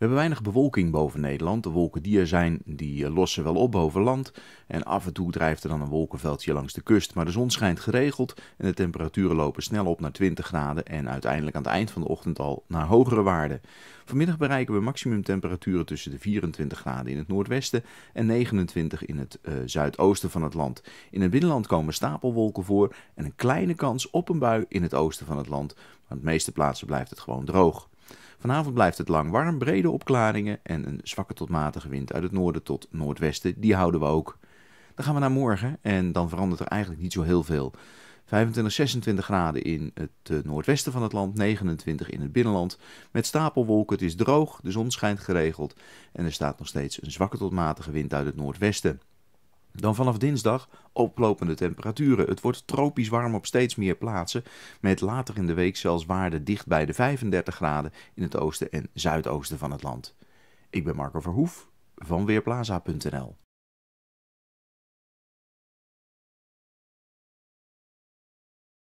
We hebben weinig bewolking boven Nederland. De wolken die er zijn, die eh, lossen wel op boven land. En af en toe drijft er dan een wolkenveldje langs de kust. Maar de zon schijnt geregeld en de temperaturen lopen snel op naar 20 graden en uiteindelijk aan het eind van de ochtend al naar hogere waarden. Vanmiddag bereiken we maximumtemperaturen tussen de 24 graden in het noordwesten en 29 in het eh, zuidoosten van het land. In het binnenland komen stapelwolken voor en een kleine kans op een bui in het oosten van het land. Maar de meeste plaatsen blijft het gewoon droog. Vanavond blijft het lang warm, brede opklaringen en een zwakke tot matige wind uit het noorden tot noordwesten. Die houden we ook. Dan gaan we naar morgen en dan verandert er eigenlijk niet zo heel veel. 25, 26 graden in het eh, noordwesten van het land, 29 in het binnenland. Met stapelwolken, het is droog, de zon schijnt geregeld en er staat nog steeds een zwakke tot matige wind uit het noordwesten. Dan vanaf dinsdag oplopende temperaturen. Het wordt tropisch warm op steeds meer plaatsen, met later in de week zelfs waarden dicht bij de 35 graden in het oosten en zuidoosten van het land. Ik ben Marco Verhoef van Weerplaza.nl.